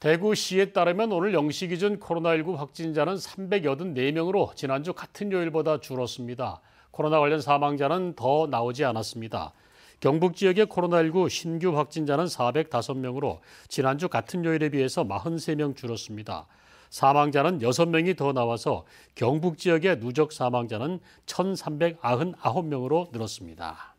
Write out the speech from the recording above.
대구시에 따르면 오늘 0시 기준 코로나19 확진자는 384명으로 지난주 같은 요일보다 줄었습니다. 코로나 관련 사망자는 더 나오지 않았습니다. 경북 지역의 코로나19 신규 확진자는 405명으로 지난주 같은 요일에 비해서 43명 줄었습니다. 사망자는 6명이 더 나와서 경북 지역의 누적 사망자는 1,399명으로 늘었습니다.